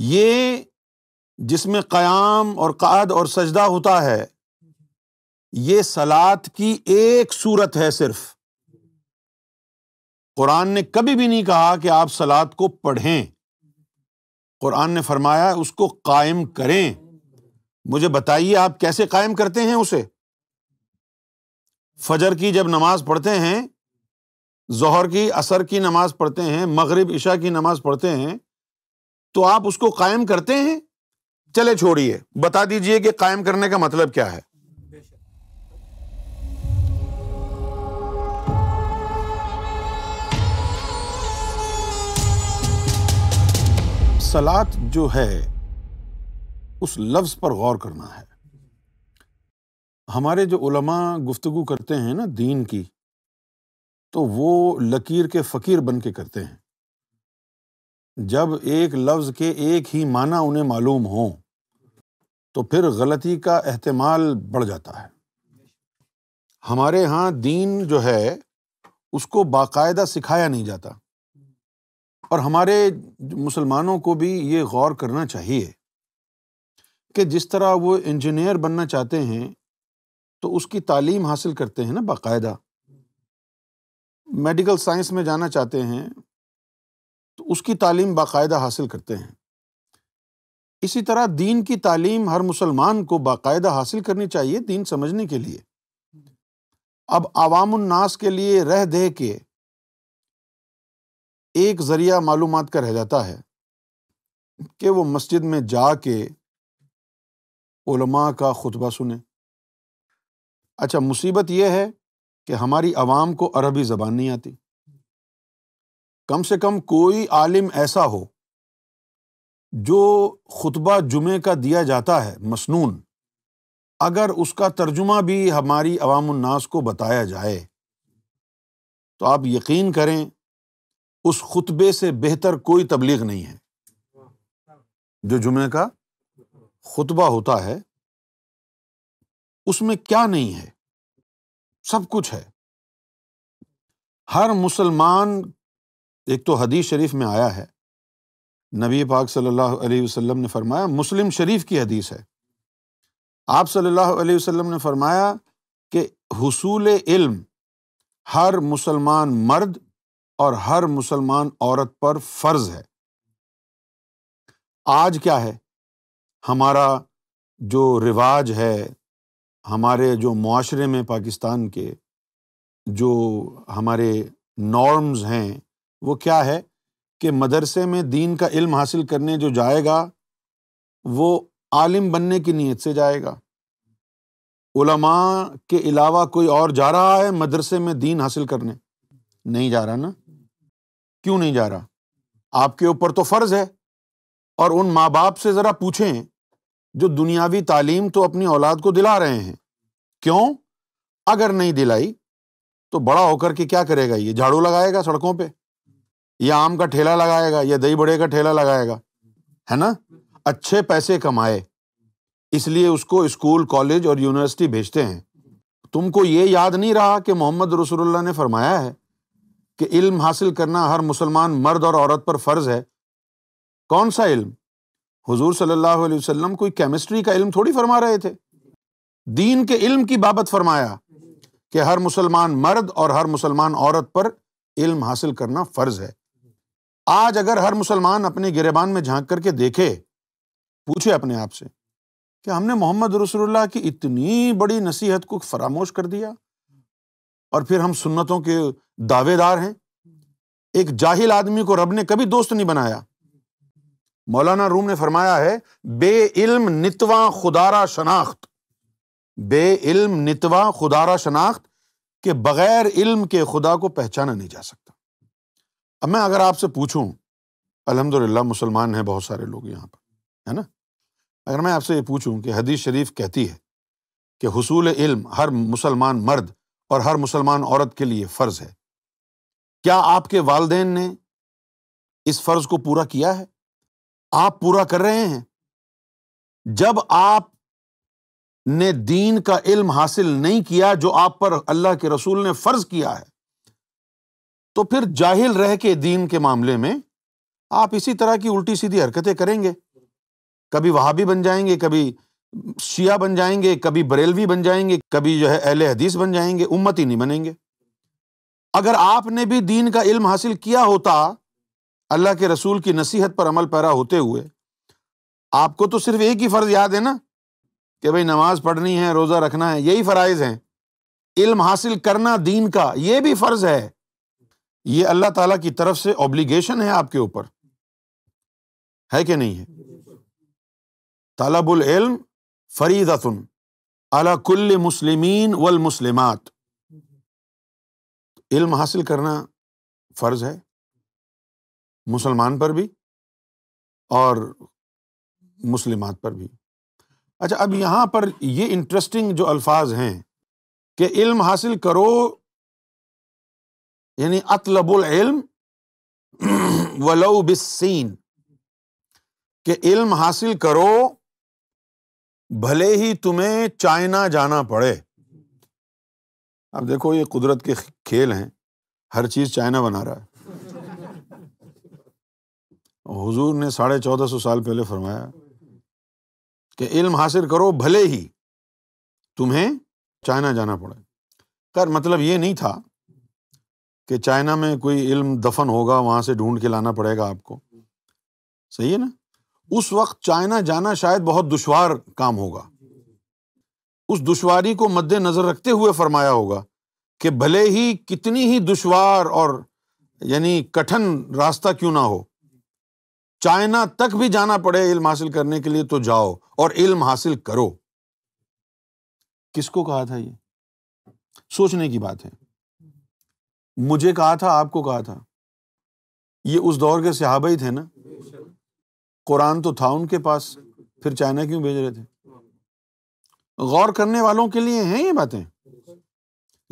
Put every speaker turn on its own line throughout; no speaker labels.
ये जिसमें क्याम और क़द और सजदा होता है ये सलाद की एक सूरत है सिर्फ कुरान ने कभी भी नहीं कहा कि आप सलाद को पढ़ें कुरान ने फरमाया उसको कायम करें मुझे बताइए आप कैसे कायम करते हैं उसे फजर की जब नमाज पढ़ते हैं जहर की असर की नमाज पढ़ते हैं मग़रब इशा की नमाज पढ़ते हैं तो आप उसको कायम करते हैं चले छोड़िए बता दीजिए कि कायम करने का मतलब क्या है सलात जो है उस लफ्ज़ पर गौर करना है हमारे जो उलमा गुफ्तगु करते हैं ना दीन की तो वो लकीर के फ़कीर बन के करते हैं जब एक लफ्ज़ के एक ही माना उन्हें मालूम हो तो फिर गलती का अहतमाल बढ़ जाता है हमारे यहाँ दीन जो है उसको बाकायदा सिखाया नहीं जाता और हमारे मुसलमानों को भी ये गौर करना चाहिए कि जिस तरह वो इंजीनियर बनना चाहते हैं तो उसकी तालीम हासिल करते हैं ना बाकायदा मेडिकल साइंस में जाना चाहते हैं तो उसकी तालीम बाकायदा हासिल करते हैं इसी तरह दीन की तालीम हर मुसलमान को बाकायदा हासिल करनी चाहिए दीन समझने के लिए अब आवामनास के लिए रह दे
के एक ज़रिया मालूम का रह जाता है कि वो मस्जिद में जा के उलमा का खुतबा
सुने अच्छा मुसीबत यह है कि हमारी आवाम को अरबी ज़बान नहीं आती कम से कम कोई आलिम ऐसा हो जो खुतबा जुमे का दिया जाता है मसनून अगर उसका तर्जुमा भी हमारी अवामनास को बताया जाए तो आप यकीन करें उस खुतबे से बेहतर कोई तबलीग नहीं है
जो जुमे का खुतबा होता है उसमें क्या नहीं है सब कुछ है हर मुसलमान एक तो हदीस शरीफ में आया है नबी
पाक सल्लल्लाहु अलैहि वसल्लम ने फरमाया मुस्लिम शरीफ की हदीस है आप सल्लल्लाहु अलैहि वसल्लम ने फरमाया कि हसूल इल्म हर मुसलमान मर्द और हर मुसलमान औरत पर फ़र्ज है आज क्या है हमारा जो रिवाज है हमारे जो माशरे में पाकिस्तान के जो हमारे नॉर्म्स हैं वो क्या है कि मदरसे में दीन का इल्म हासिल करने जो जाएगा वो आलिम बनने की नीयत से जाएगा उलमा के अलावा कोई और जा रहा है मदरसे में दीन हासिल करने नहीं जा रहा ना क्यों नहीं जा रहा आपके ऊपर तो फ़र्ज़ है और उन माँ बाप से ज़रा पूछें जो दुनियावी तालीम तो अपनी औलाद को दिला रहे हैं क्यों अगर नहीं दिलाई तो बड़ा होकर के क्या करेगा ये झाड़ू लगाएगा सड़कों पर या आम का ठेला लगाएगा या दही बड़े का ठेला लगाएगा है ना अच्छे पैसे कमाए इसलिए उसको स्कूल कॉलेज और यूनिवर्सिटी भेजते हैं तुमको ये याद नहीं रहा कि मोहम्मद रसूलुल्लाह ने फरमाया है कि इल्म हासिल करना हर मुसलमान मर्द और औरत पर फ़र्ज़ है कौन सा इल्म हुजूर सल्लल्लाहु अलैहि वसल्लम कोई केमिस्ट्री का इल्म थोड़ी फरमा रहे थे दीन के इल्म की बाबत फरमाया कि हर मुसलमान मर्द और हर मुसलमान औरत पर इल्म हासिल करना फ़र्ज़ है आज अगर हर मुसलमान अपने गिरेबान में झांक करके देखे पूछे अपने आप से कि हमने मोहम्मद रसुल्ला की इतनी बड़ी नसीहत को फरामोश कर दिया और फिर हम सुन्नतों के दावेदार हैं एक जाहिल आदमी को रब ने कभी दोस्त नहीं बनाया मौलाना रूम ने फरमाया है बे इल्म नितवा खुदारा शनाख्त बे इल्म नितवा खुदारा शनाख्त के बगैर इल्म के खुदा को पहचाना नहीं जा सकता अब मैं अगर आपसे पूछूं अल्हम्दुलिल्लाह मुसलमान हैं बहुत सारे लोग यहाँ पर है ना अगर मैं आपसे ये पूछूँ कि हदीस शरीफ कहती है कि हसूल इल्म हर मुसलमान मर्द और हर मुसलमान औरत के लिए फ़र्ज़ है
क्या आपके वालदेन ने इस फ़र्ज़ को पूरा किया है आप पूरा कर रहे हैं जब आप ने
दीन का इल्म हासिल नहीं किया जो आप पर अल्लाह के रसूल ने फ़र्ज़ किया है तो फिर जाहिल रह के दीन के मामले में आप इसी तरह की उल्टी सीधी हरकतें करेंगे कभी वहाबी बन जाएंगे कभी शिया बन जाएंगे कभी बरेलवी बन जाएंगे कभी जो है अहले हदीस बन जाएंगे उम्मत ही नहीं बनेंगे अगर आपने भी दीन का इल्म हासिल किया होता अल्लाह के रसूल की नसीहत पर अमल पैरा होते हुए आपको तो सिर्फ एक ही फ़र्ज़ याद है ना कि भाई नमाज पढ़नी है रोज़ा रखना है यही फ़रज़ हैं इल्म हासिल करना दीन का ये भी फ़र्ज़ है ये अल्लाह ताला की तरफ से ऑब्लिगेशन है आपके ऊपर है कि नहीं है तलबुल इल्म फरीदतन
अला कुल्ल मुस्लिमीन वल मुस्लिमात इल्म हासिल करना फ़र्ज़ है मुसलमान पर भी और मुस्लिमात पर भी अच्छा अब यहां पर ये इंटरेस्टिंग जो अल्फाज हैं कि इल्म हासिल करो यानी अतलबुल इल्म वलो बिस्सीन
कि इल्म हासिल करो भले ही तुम्हें चाइना जाना पड़े अब देखो ये कुदरत के खेल हैं हर चीज़ चाइना बना रहा है हुजूर ने साढ़े चौदह सौ साल पहले फरमाया कि इल्म हासिल करो भले ही तुम्हें चाइना जाना पड़े खैर मतलब ये नहीं था कि चाइना में कोई इल्म दफन होगा वहां से ढूंढ के लाना पड़ेगा आपको सही है ना उस वक्त चाइना जाना शायद बहुत दुशवार काम होगा उस दुशवारी को मद्देनज़र रखते हुए फरमाया होगा कि भले ही कितनी ही दुशवार और यानी कठिन रास्ता क्यों ना हो चाइना तक भी जाना पड़े इल्म हासिल करने के लिए तो जाओ और इल्म हासिल करो किसको कहा था ये सोचने की बात है मुझे कहा था आपको कहा था ये उस दौर के सिहाब ही थे ना कुरान तो था उनके पास फिर चाइना क्यों भेज रहे थे गौर करने वालों के लिए हैं ये बातें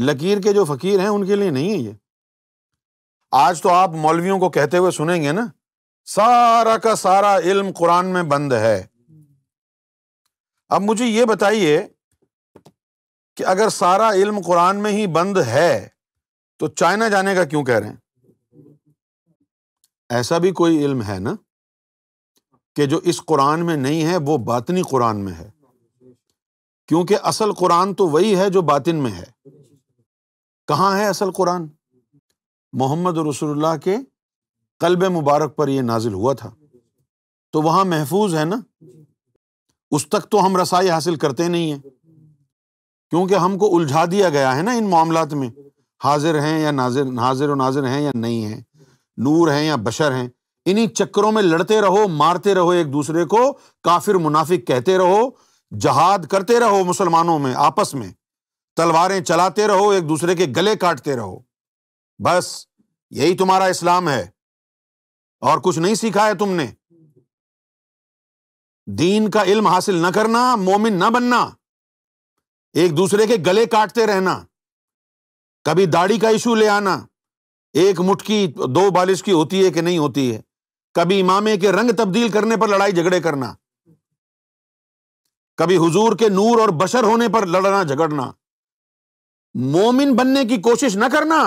लकीर के जो फकीर हैं उनके लिए नहीं है ये आज तो आप मौलवियों को कहते हुए सुनेंगे ना सारा का सारा इल्म कुरान में बंद है अब मुझे ये बताइए कि अगर सारा इल्म कुरान में ही बंद है तो चाइना जाने का क्यों कह रहे हैं ऐसा भी कोई इल्म है ना कि जो इस कुरान में नहीं है वो बातनी कुरान में है क्योंकि असल कुरान तो वही है जो बातिन में है कहां है असल कुरान मोहम्मद रसुल्लाह के कल्ब मुबारक पर यह नाजिल हुआ था तो वहां महफूज है ना उस तक तो हम रसाई हासिल करते नहीं है क्योंकि हमको उलझा दिया गया है ना इन मामला में हाजिर हैं या नाजिर हाजिर व नाजिर हैं या नहीं है नूर हैं या बशर हैं इन्हीं चक्करों में लड़ते रहो मारते रहो एक दूसरे को काफिर मुनाफिक कहते रहो जहाद करते रहो मुसलमानों में आपस में तलवारें चलाते रहो एक दूसरे के गले काटते रहो बस यही तुम्हारा इस्लाम है और कुछ नहीं सीखा है तुमने दीन का इल्म हासिल न करना मोमिन न बनना एक दूसरे के गले काटते रहना कभी दाढ़ी का इशू ले आना एक मुठकी दो बालिश की होती है कि नहीं होती है कभी इमामे के रंग तब्दील करने पर लड़ाई झगड़े करना कभी हुजूर के नूर और बशर होने पर लड़ना झगड़ना मोमिन बनने की कोशिश न करना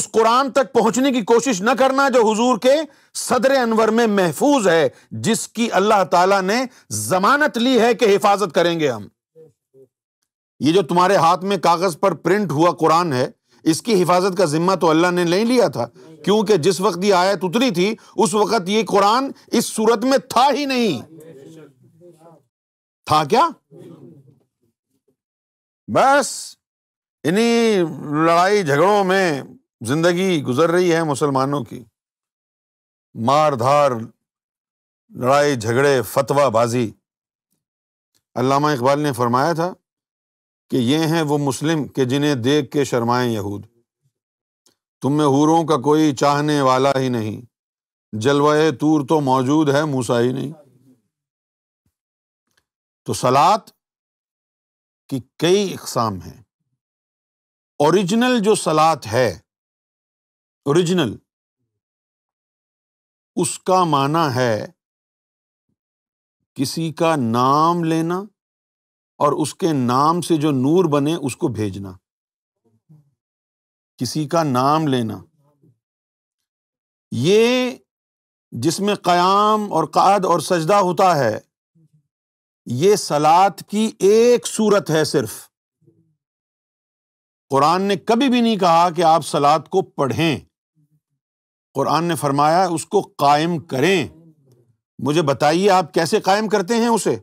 उस कुरान तक पहुंचने की कोशिश न करना जो हुजूर के सदर अनवर में महफूज है जिसकी अल्लाह ताला ने जमानत ली है कि हिफाजत करेंगे हम ये जो तुम्हारे हाथ में कागज पर प्रिंट हुआ कुरान है इसकी हिफाजत का जिम्मा तो अल्लाह ने नहीं लिया था क्योंकि जिस वक्त ये आयत उतरी थी उस वक्त ये कुरान इस सूरत में था ही नहीं था क्या बस इन्हीं लड़ाई झगड़ों में जिंदगी गुजर रही है मुसलमानों की मार धार लड़ाई झगड़े फतवाबाजी अल्लामा इकबाल ने फरमाया था कि ये हैं वो मुस्लिम के जिन्हें देख के शर्माए यहूद तुम में हूरों का कोई चाहने वाला ही नहीं जलवा तूर तो मौजूद
है मूसा ही नहीं तो सलात की कई इकसाम है ओरिजिनल जो सलात है ओरिजिनल उसका माना है किसी का नाम लेना और
उसके नाम से जो नूर बने उसको भेजना किसी का नाम लेना ये जिसमें क्याम और काद और सजदा होता है ये सलात की एक सूरत है सिर्फ कुरान ने कभी भी नहीं कहा कि आप सलात को पढ़ें कुरान ने फरमाया उसको कायम करें मुझे बताइए आप कैसे कायम करते हैं उसे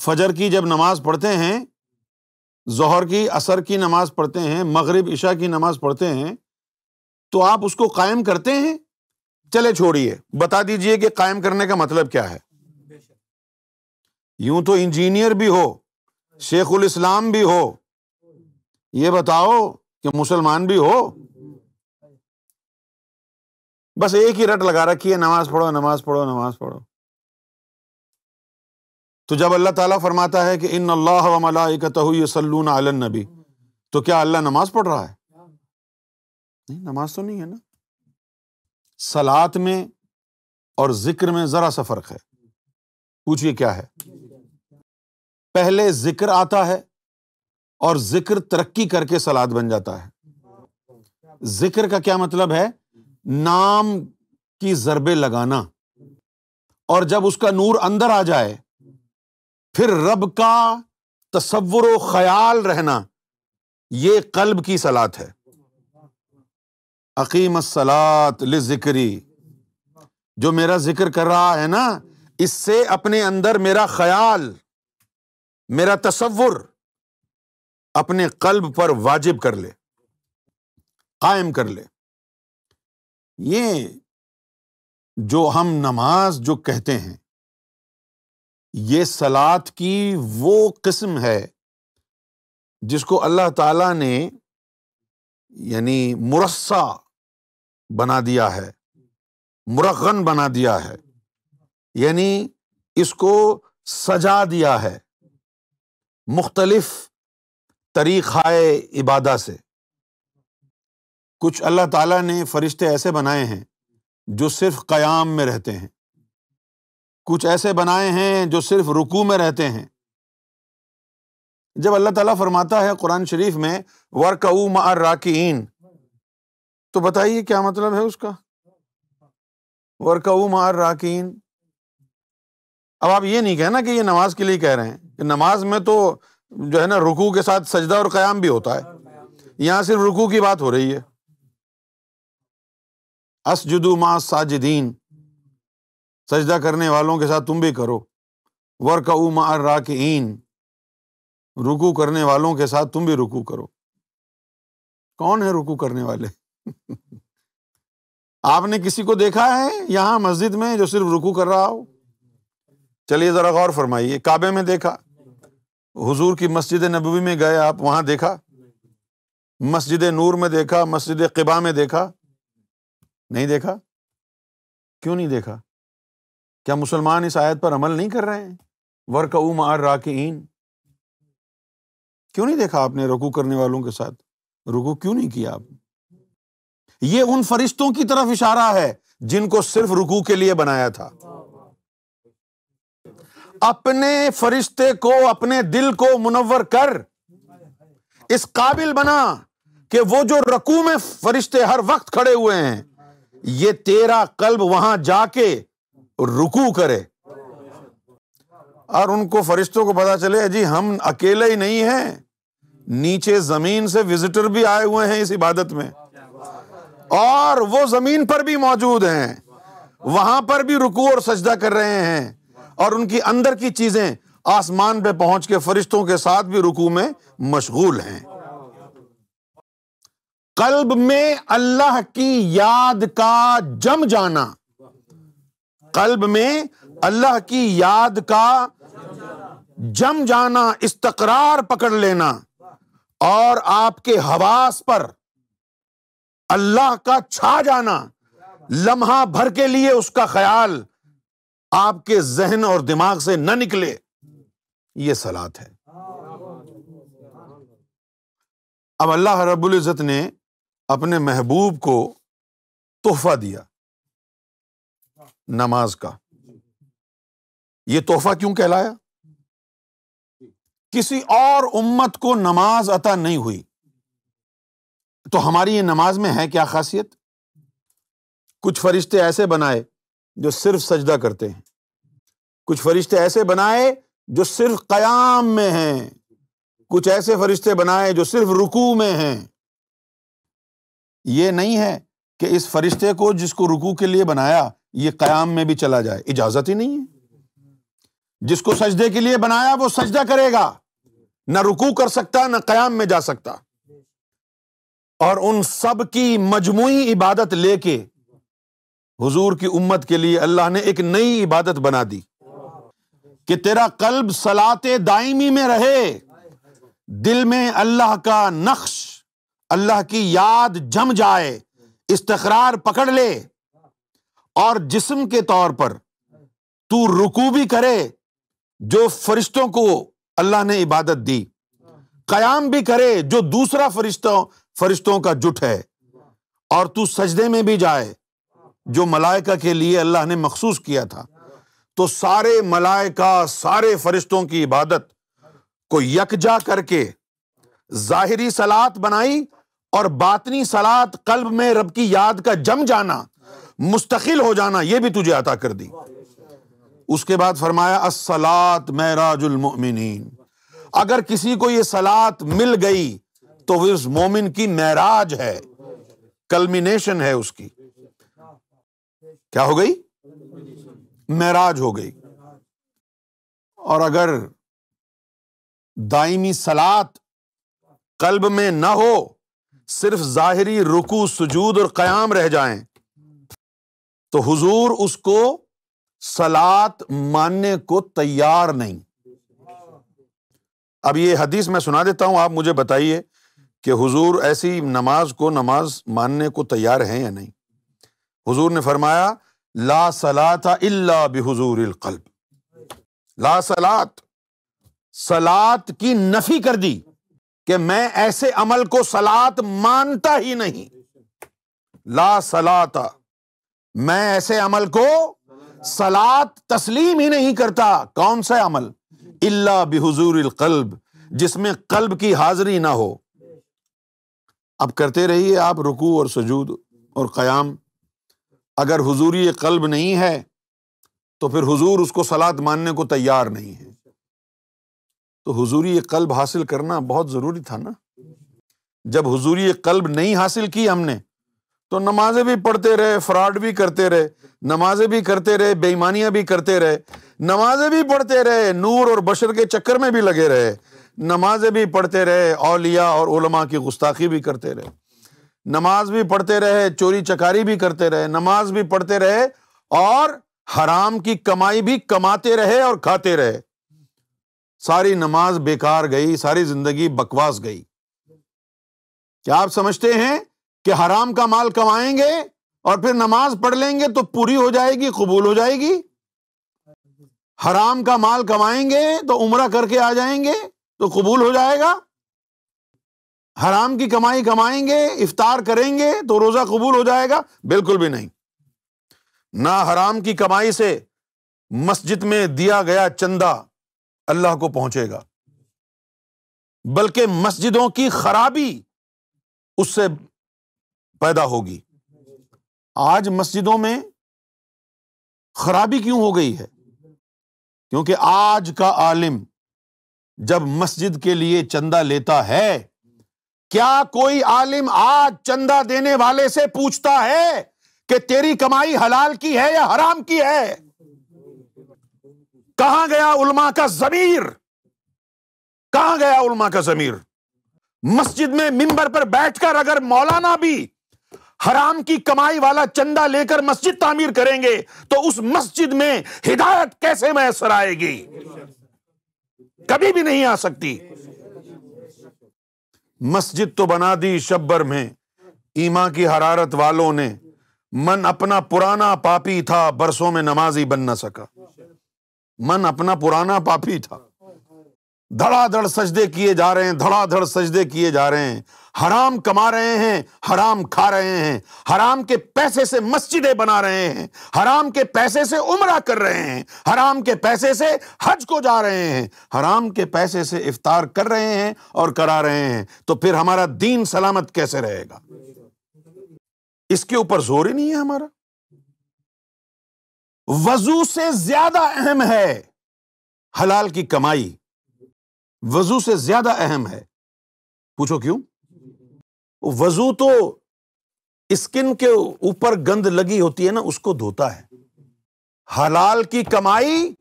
फजर की जब नमाज पढ़ते हैं जहर की असर की नमाज पढ़ते हैं मगरब इशा की नमाज पढ़ते हैं तो आप उसको कायम करते हैं चले छोड़िए बता दीजिए कि कायम करने का मतलब क्या है यूं तो इंजीनियर भी हो शेखुल इस्लाम भी हो यह बताओ कि
मुसलमान भी हो बस एक ही रट लगा रखी है नमाज पढ़ो नमाज पढ़ो नमाज पढ़ो तो जब अल्लाह ताला फरमाता
है कि इन अल्लाह वमलाकतून नबी तो क्या अल्लाह नमाज पढ़ रहा है
नहीं नमाज तो नहीं है ना सलात में और जिक्र में ज़रा सा फ़र्क है पूछिए क्या है
पहले जिक्र आता है और जिक्र तरक्की करके सलाद बन जाता है जिक्र का क्या मतलब है नाम की जरबे लगाना और जब उसका नूर अंदर आ जाए फिर रब का तस्वुर ख्याल रहना ये कल्ब की सलात है अकीम सलात ले जिक्री जो मेरा जिक्र कर रहा है ना इससे अपने अंदर मेरा ख्याल
मेरा तस्वुर अपने कल्ब पर वाजिब कर ले कायम कर ले ये जो हम नमाज जो कहते हैं ये सलाद की
वो किस्म है जिसको अल्लाह ताला ने यानी मुरस्सा बना दिया है मुरगन बना दिया है यानी इसको सजा दिया है मुख्तलफ तरीक़ाए इबादा से कुछ अल्लाह ताला ने फरिश्ते ऐसे बनाए हैं जो सिर्फ क़याम में रहते हैं कुछ ऐसे बनाए हैं जो सिर्फ रुकू में रहते हैं जब अल्लाह ताला फरमाता है कुरान शरीफ में वर्कऊ माराकीन तो बताइए क्या मतलब है उसका वर्कऊ माराकीन अब आप ये नहीं कहना कि ये नमाज के लिए कह रहे हैं कि नमाज में तो जो है ना रुकू के साथ सजदा और क्याम भी होता है यहां सिर्फ रुकू की बात हो रही है असजुदू मा साजिदीन सजदा करने वालों के साथ तुम भी करो वर्क मार राकीन रुकू करने वालों के साथ तुम भी रुकू करो कौन है रुकू करने वाले आपने किसी को देखा है यहां मस्जिद में जो सिर्फ रुकू कर रहा हो चलिए जरा गौर फरमाइए काबे में देखा हुजूर की मस्जिद नबी में गए आप वहां देखा मस्जिद नूर में देखा मस्जिद किबा में देखा नहीं देखा क्यों नहीं देखा क्या मुसलमान इस आयत पर अमल नहीं कर रहे हैं वर्क उम आर इन क्यों नहीं देखा आपने रुकू करने वालों के साथ रुकू क्यों नहीं किया आपने ये उन फरिश्तों की तरफ इशारा है जिनको सिर्फ रुकू के लिए बनाया था अपने फरिश्ते को अपने दिल को मुनवर कर इस काबिल बना कि वो जो रकू में फरिश्ते हर वक्त खड़े हुए हैं ये तेरा कल्ब वहां जाके रुकू करे और उनको फरिश्तों को पता चले जी हम अकेले ही नहीं हैं नीचे जमीन से विजिटर भी आए हुए हैं इस इबादत में और वो जमीन पर भी मौजूद हैं वहां पर भी रुकू और सजदा कर रहे हैं और उनकी अंदर की चीजें आसमान पे पहुंच के फरिश्तों के साथ भी रुकू में मशगूल हैं कल्ब में अल्लाह की याद का जम जाना कल्ब में अल्लाह की याद का जम जाना इस तकरार पकड़ लेना और आपके हवास पर अल्लाह का छा जाना लम्हा भर के लिए उसका ख्याल आपके जहन और दिमाग से न निकले ये
सलात है अब अल्लाह रबुल्ज़त ने अपने महबूब को तोहफा दिया नमाज का यह तोहफा क्यों कहलाया किसी और उम्मत को नमाज अता नहीं हुई
तो हमारी ये नमाज में है क्या खासियत कुछ फरिश्ते ऐसे बनाए जो सिर्फ सजदा करते हैं कुछ फरिश्ते ऐसे बनाए जो सिर्फ कयाम में हैं कुछ ऐसे फरिश्ते बनाए जो सिर्फ रुकू में हैं यह नहीं है कि इस फरिश्ते को जिसको रुकू के लिए बनाया ये कयाम में भी चला जाए इजाजत ही नहीं है जिसको सजदे के लिए बनाया वो सजदा करेगा ना रुकू कर सकता ना कयाम में जा सकता और उन सब की मजमू इबादत लेके हुजूर की उम्मत के लिए अल्लाह ने एक नई इबादत बना दी कि तेरा कल्ब सलाते दायमी में रहे दिल में अल्लाह का नक्श अल्लाह की याद जम जाए इस्तकरार पकड़ ले और जिस्म के तौर पर तू रुकू भी करे जो फरिश्तों को अल्लाह ने इबादत दी कयाम भी करे जो दूसरा फरिश्तों फरिश्तों का जुट है और तू सजदे में भी जाए जो मलायका के लिए अल्लाह ने मखसूस किया था तो सारे मलायका सारे फरिश्तों की इबादत को यकजा करके जाहिरी सलात बनाई और बातनी सलात कल्ब में रब की याद का जम जाना मुस्तकिल हो जाना यह भी तुझे अता कर दी उसके बाद फरमाया असलात महराजुलमिन अगर किसी को यह सलात मिल गई तो वह उस मोमिन की महराज है कलमिनेशन है उसकी क्या हो गई महराज हो गई और अगर दायमी सलात कल्ब में ना हो सिर्फ जाहिरी रुकू सुजूद और क्याम रह जाएं तो हुजूर उसको सलात मानने को तैयार नहीं अब ये हदीस मैं सुना देता हूं आप मुझे बताइए कि हुजूर ऐसी नमाज को नमाज मानने को तैयार है या नहीं हुजूर ने फरमाया ला सलात इल्ला बिहुजूर कल्ब ला सलात सलात की नफी कर दी कि मैं ऐसे अमल को सलात मानता ही नहीं ला सलाता मैं ऐसे अमल को सलात तस्लीम ही नहीं करता कौन सा अमल इल्ला बिहजूर कल्ब जिसमें कल्ब की हाजिरी ना हो अब करते रहिए आप रुकू और सजूद और क़याम अगर हजूरी कल्ब नहीं है तो फिर हुजूर उसको सलात मानने को तैयार नहीं है तो हुजूरी कल्ब हासिल करना बहुत ज़रूरी था ना जब हुजूरी कल्ब नहीं हासिल की हमने तो नमाजें भी पढ़ते रहे फ्रॉड भी करते रहे नमाजें भी करते रहे बेईमानियां भी करते रहे नमाजें भी पढ़ते रहे नूर और बशर के चक्कर में भी लगे रहे नमाजें भी पढ़ते रहे औलिया और उलमा की गुस्ताखी भी करते रहे नमाज भी पढ़ते रहे चोरी चकारी भी करते रहे नमाज भी पढ़ते रहे और हराम की कमाई भी कमाते रहे और खाते रहे सारी नमाज बेकार गई सारी जिंदगी बकवास गई क्या आप समझते हैं कि हराम का माल कमाएंगे और फिर नमाज पढ़ लेंगे तो पूरी हो जाएगी कबूल हो जाएगी हराम का माल कमाएंगे तो उम्र करके आ जाएंगे तो कबूल हो जाएगा हराम की कमाई कमाएंगे इफ्तार करेंगे तो रोजा कबूल हो जाएगा बिल्कुल भी नहीं ना हराम की कमाई से मस्जिद में दिया गया चंदा अल्लाह को पहुंचेगा
बल्कि मस्जिदों की खराबी उससे पैदा होगी आज मस्जिदों में खराबी क्यों हो गई है क्योंकि आज का आलिम
जब मस्जिद के लिए चंदा लेता है क्या कोई आलिम आज चंदा देने वाले से पूछता है कि तेरी कमाई हलाल की है या हराम की है कहां गया उलमा का जमीर कहां गया उलमा का जमीर मस्जिद में मिंबर पर बैठकर अगर मौलाना भी हराम की कमाई वाला चंदा लेकर मस्जिद तामीर करेंगे तो उस मस्जिद में हिदायत कैसे मैसर आएगी कभी भी नहीं आ सकती मस्जिद तो बना दी शब्बर में ईमा की हरारत वालों ने मन अपना पुराना पापी था बरसों में नमाजी बन ना सका मन अपना पुराना पापी था धड़ाधड़ सजदे किए जा रहे हैं धड़ाधड़ सजदे किए जा रहे हैं हराम कमा रहे हैं हराम खा रहे हैं हराम के पैसे से मस्जिदें बना रहे हैं हराम के पैसे से उम्र कर रहे हैं हराम के पैसे से हज को जा रहे हैं हराम के पैसे से इफ्तार कर रहे हैं और करा रहे हैं तो फिर हमारा दीन सलामत कैसे रहेगा
इसके ऊपर जोर ही नहीं है हमारा वजू से ज्यादा अहम है हलाल की कमाई
वजू से ज्यादा अहम है पूछो क्यों वजू तो स्किन के ऊपर गंद लगी होती है ना उसको धोता है हलाल की कमाई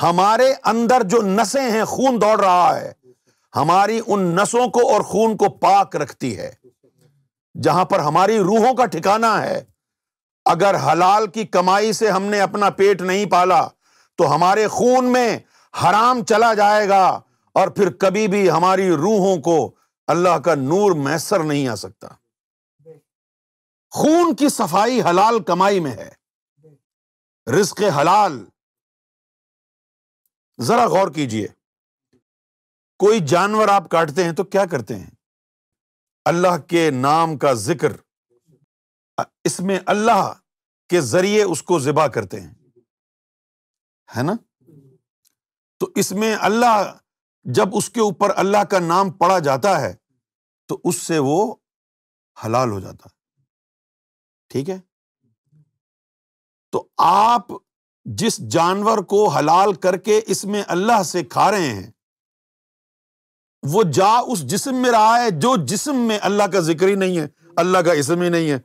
हमारे अंदर जो नसें हैं खून दौड़ रहा है हमारी उन नसों को और खून को पाक रखती है जहां पर हमारी रूहों का ठिकाना है अगर हलाल की कमाई से हमने अपना पेट नहीं पाला तो हमारे खून में हराम चला जाएगा और फिर कभी भी हमारी रूहों को अल्लाह का नूर मैसर नहीं आ सकता
खून की सफाई हलाल कमाई में है रिस्क हलाल जरा गौर कीजिए कोई जानवर आप काटते हैं तो क्या करते हैं अल्लाह के नाम का
जिक्र इसमें अल्लाह के जरिए उसको जिबा करते हैं है ना तो इसमें अल्लाह जब
उसके ऊपर अल्लाह का नाम पढ़ा जाता है तो उससे वो हलाल हो जाता है ठीक है तो आप
जिस जानवर को हलाल करके इसमें अल्लाह से खा रहे हैं वो जा उस जिस्म में रहा है जो जिस्म में अल्लाह का जिक्र ही नहीं है अल्लाह का इसम ही नहीं है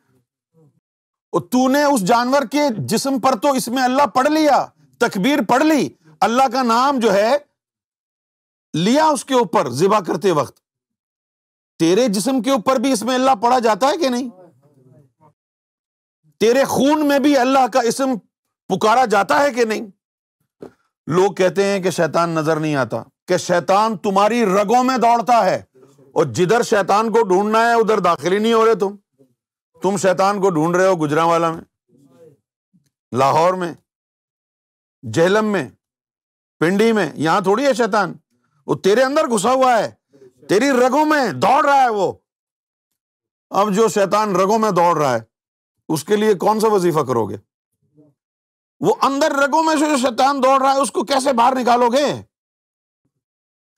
और तूने उस जानवर के जिस्म पर तो इसमें अल्लाह पढ़ लिया तकबीर पढ़ ली अल्लाह का नाम जो है लिया उसके ऊपर जिबा करते वक्त तेरे जिस्म के ऊपर भी इसमें अल्लाह पढ़ा जाता है कि नहीं तेरे खून में भी अल्लाह का इसम पुकारा जाता है कि नहीं लोग कहते हैं कि शैतान नजर नहीं आता कि शैतान तुम्हारी रगों में दौड़ता है और जिधर शैतान को ढूंढना है उधर दाखिल ही नहीं हो रहे तुम तुम शैतान को ढूंढ रहे हो गुजरावाला में लाहौर में जहलम में पिंडी में यहां थोड़ी है शैतान वो तेरे अंदर घुसा हुआ है तेरी रगों में दौड़ रहा है वो अब जो शैतान रगों में दौड़ रहा है उसके लिए कौन सा वजीफा करोगे वो
अंदर रगों में से जो शैतान दौड़ रहा है उसको कैसे बाहर निकालोगे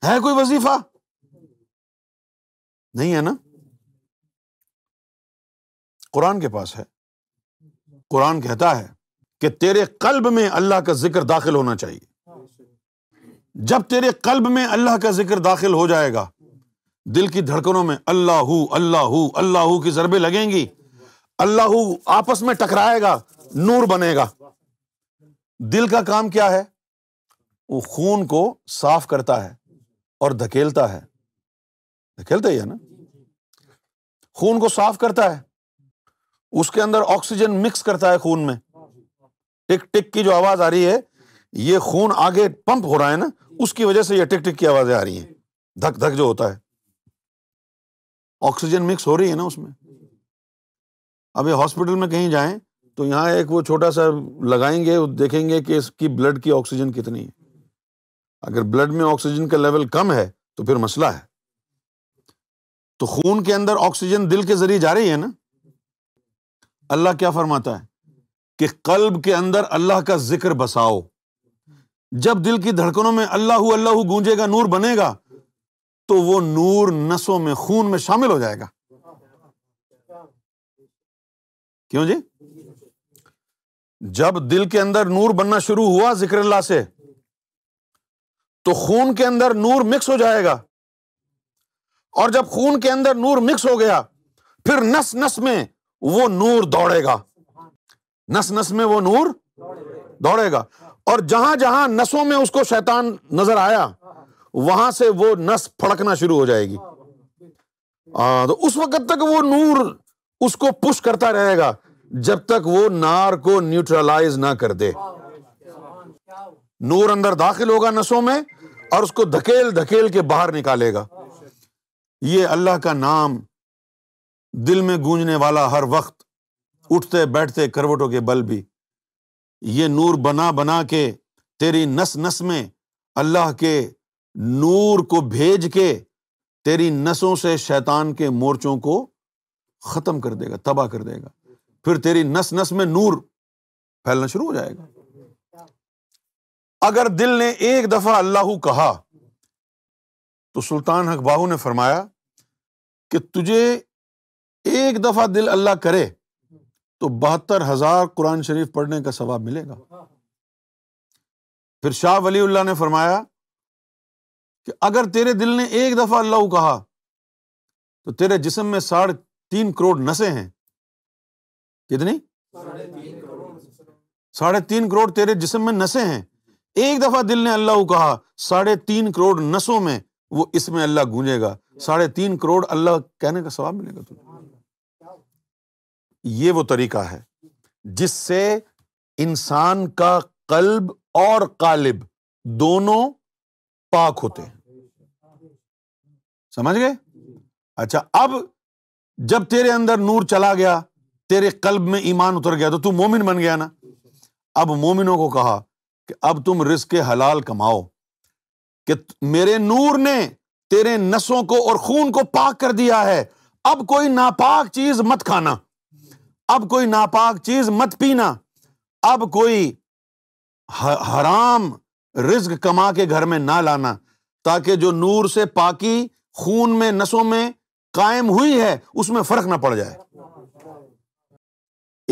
है कोई वजीफा नहीं है ना कुरान के पास है कुरान कहता है कि तेरे कल्ब
में अल्लाह का जिक्र दाखिल होना चाहिए जब तेरे कल्ब में अल्लाह का जिक्र दाखिल हो जाएगा दिल की धड़कनों में अल्लाह अल्लाह अल्लाह की जरबे लगेंगी अल्लाह आपस में टकराएगा नूर बनेगा दिल का काम क्या है वो खून को साफ करता है और धकेलता है धकेलता ही है ना खून को साफ करता है उसके अंदर ऑक्सीजन मिक्स करता है खून में टिक टिक की जो आवाज आ रही है ये खून आगे पंप हो रहा है ना उसकी वजह से ये टिक टिक की आवाजें आ रही हैं धक धक जो होता है ऑक्सीजन मिक्स हो रही है ना उसमें अब ये हॉस्पिटल में कहीं जाएं तो यहाँ एक वो छोटा सा लगाएंगे देखेंगे कि इसकी ब्लड की ऑक्सीजन कितनी है अगर ब्लड में ऑक्सीजन का लेवल कम है तो फिर मसला है तो खून के अंदर ऑक्सीजन दिल के जरिए जा रही है ना अल्लाह क्या फरमाता है कि कल्ब के अंदर अल्लाह का जिक्र बसाओ जब दिल की धड़कनों में अल्लाह अल्लाह गूंजेगा नूर बनेगा तो वो नूर नसों में खून में शामिल हो जाएगा क्यों जी जब दिल के अंदर नूर बनना शुरू हुआ जिक्र अल्लाह से तो खून के अंदर नूर मिक्स हो जाएगा और जब खून के अंदर नूर मिक्स हो गया फिर नस नस में वो नूर दौड़ेगा नस नस में वो नूर दौड़ेगा और जहां जहां नसों में उसको शैतान नजर आया वहां से वो नस फड़कना शुरू हो जाएगी आ, तो उस वक्त तक वो नूर उसको पुश करता रहेगा जब तक वो नार को न्यूट्रलाइज ना कर दे नूर अंदर दाखिल होगा नसों में और उसको धकेल धकेल के बाहर निकालेगा ये अल्लाह का नाम दिल में गूंजने वाला हर वक्त उठते बैठते करवटों के बल भी ये नूर बना बना के तेरी नस नस में अल्लाह के नूर को भेज के तेरी नसों से शैतान के मोर्चों को ख़त्म कर देगा तबाह कर देगा फिर तेरी नस नस में नूर फैलना शुरू हो जाएगा अगर दिल ने एक दफ़ा अल्लाह कहा तो सुल्तान हक बाहू ने फरमाया कि तुझे एक दफ़ा दिल अल्लाह करे तो बहत्तर हज़ार कुरान शरीफ पढ़ने का सवाब मिलेगा फिर शाह वली ने फरमाया कि अगर तेरे दिल ने एक दफ़ा अल्लाह कहा तो तेरे जिसम में साढ़े तीन करोड़ नशे हैं कितनी साढ़े तीन करोड़ तेरे जिसम में नशे हैं एक दफ़ा दिल ने अल्लाह कहा साढ़े तीन करोड़ नशों में वो इसमें अल्लाह गूंजेगा साढ़े तीन करोड़ अल्लाह कहने का सवाब मिलेगा तुम्हें ये वो तरीका है जिससे इंसान का कल्ब और कालिब दोनों पाक होते हैं समझ गए अच्छा अब जब तेरे अंदर नूर चला गया तेरे कल्ब में ईमान उतर गया तो तू मोमिन बन गया ना अब मोमिनों को कहा कि अब तुम रिस्क हलाल कमाओ कि मेरे नूर ने तेरे नसों को और खून को पाक कर दिया है अब कोई नापाक चीज मत खाना अब कोई नापाक चीज मत पीना अब कोई हराम रिज्क कमा के घर में ना लाना ताकि जो नूर से पाकी खून में नसों में कायम हुई है उसमें फर्क ना पड़ जाए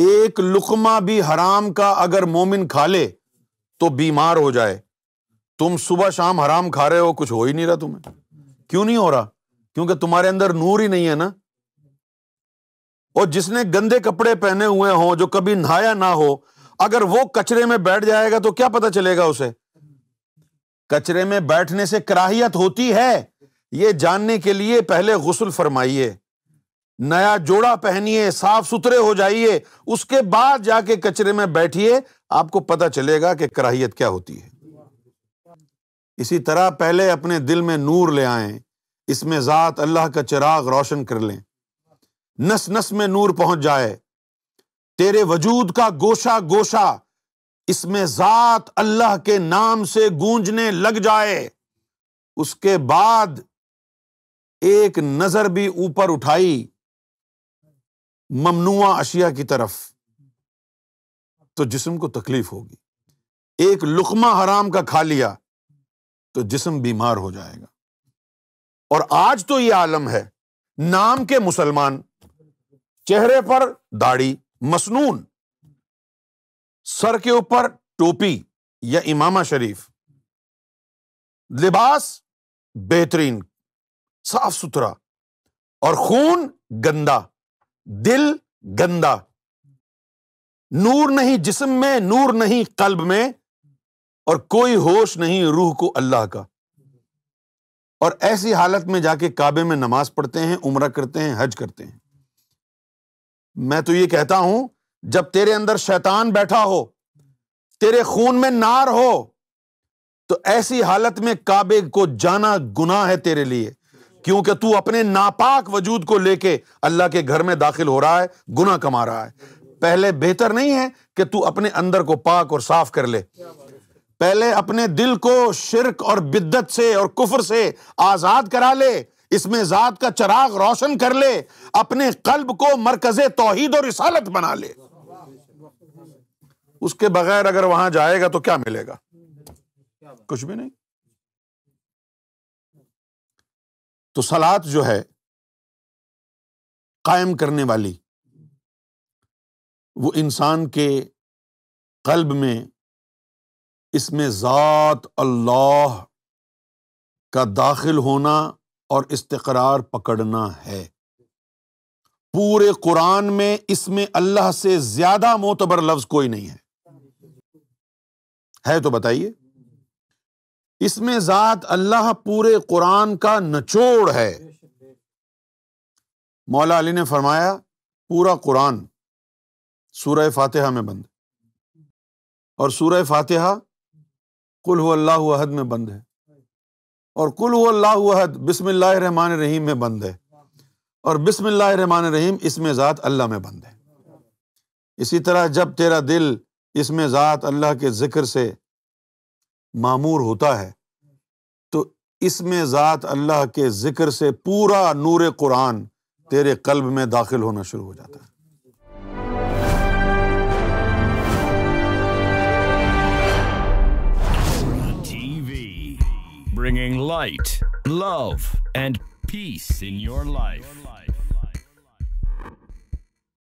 एक लुकमा भी हराम का अगर मोमिन खा ले तो बीमार हो जाए तुम सुबह शाम हराम खा रहे हो कुछ हो ही नहीं रहा तुम्हें क्यों नहीं हो रहा क्योंकि तुम्हारे अंदर नूर ही नहीं है ना और जिसने गंदे कपड़े पहने हुए हो जो कभी नहाया ना हो अगर वो कचरे में बैठ जाएगा तो क्या पता चलेगा उसे कचरे में बैठने से कराहियत होती है ये जानने के लिए पहले गसल फरमाइए नया जोड़ा पहनिए साफ सुथरे हो जाइए उसके बाद जाके कचरे में बैठिए आपको पता चलेगा कि कराहियत क्या होती है इसी तरह पहले अपने दिल में नूर ले आए इसमें ज़ात अल्लाह का चिराग रोशन कर लें नस नस में नूर पहुंच जाए तेरे वजूद का गोशा गोशा इसमें जात अल्लाह के नाम से गूंजने लग जाए उसके
बाद एक नजर भी ऊपर उठाई ममनुआ अशिया की तरफ तो जिस्म को तकलीफ होगी
एक लुकमा हराम का खा लिया तो जिस्म बीमार हो जाएगा और आज तो यह आलम है नाम के मुसलमान
चेहरे पर दाढ़ी मसनून सर के ऊपर टोपी या इमामा शरीफ लिबास बेहतरीन साफ सुथरा और खून गंदा
दिल गंदा नूर नहीं जिस्म में नूर नहीं कल्ब में और कोई होश नहीं रूह को अल्लाह का और ऐसी हालत में जाके काबे में नमाज पढ़ते हैं उम्र करते हैं हज करते हैं मैं तो ये कहता हूं जब तेरे अंदर शैतान बैठा हो तेरे खून में नार हो तो ऐसी हालत में काबे को जाना गुनाह है तेरे लिए क्योंकि तू अपने नापाक वजूद को लेके अल्लाह के घर में दाखिल हो रहा है गुना कमा रहा है पहले बेहतर नहीं है कि तू अपने अंदर को पाक और साफ कर ले पहले अपने दिल को शिरक और बिद्दत से और कुफर से आजाद करा ले इसमें ज़ात का चराग रोशन कर ले अपने कल्ब को मरकज तोहहीद और रिसालत बना ले उसके बगैर अगर वहां जाएगा
तो क्या मिलेगा कुछ भी नहीं तो सलात जो है कायम करने वाली वो इंसान के कल्ब में इसमें ज़ात अल्लाह का दाखिल
होना और इस्तकरार पकड़ना है पूरे कुरान में इसमें अल्लाह से ज्यादा मोतबर लफ्ज कोई नहीं है है तो बताइए इसमें ज़ात अल्लाह पूरे कुरान का नचोड़ है मौला अली ने फरमाया पूरा कुरान सूरह फातिहा में बंद और सूरह फातिहा कुल अल्लाह अहद में बंद है और कुल वो अल्लाहद बिसमान रहीम में बंद है और बिसमान रहीम इसमें ज़ात अल्लाह में बंद है इसी तरह जब तेरा दिल इसमें ज़ात अल्लाह के ज़िक्र से मामूर होता है तो इसमें ज़ात अल्लाह के ज़िक्र से पूरा नूर कुरान तेरे कल्ब में दाखिल होना शुरू हो जाता है bringing light,
love, and peace in your life.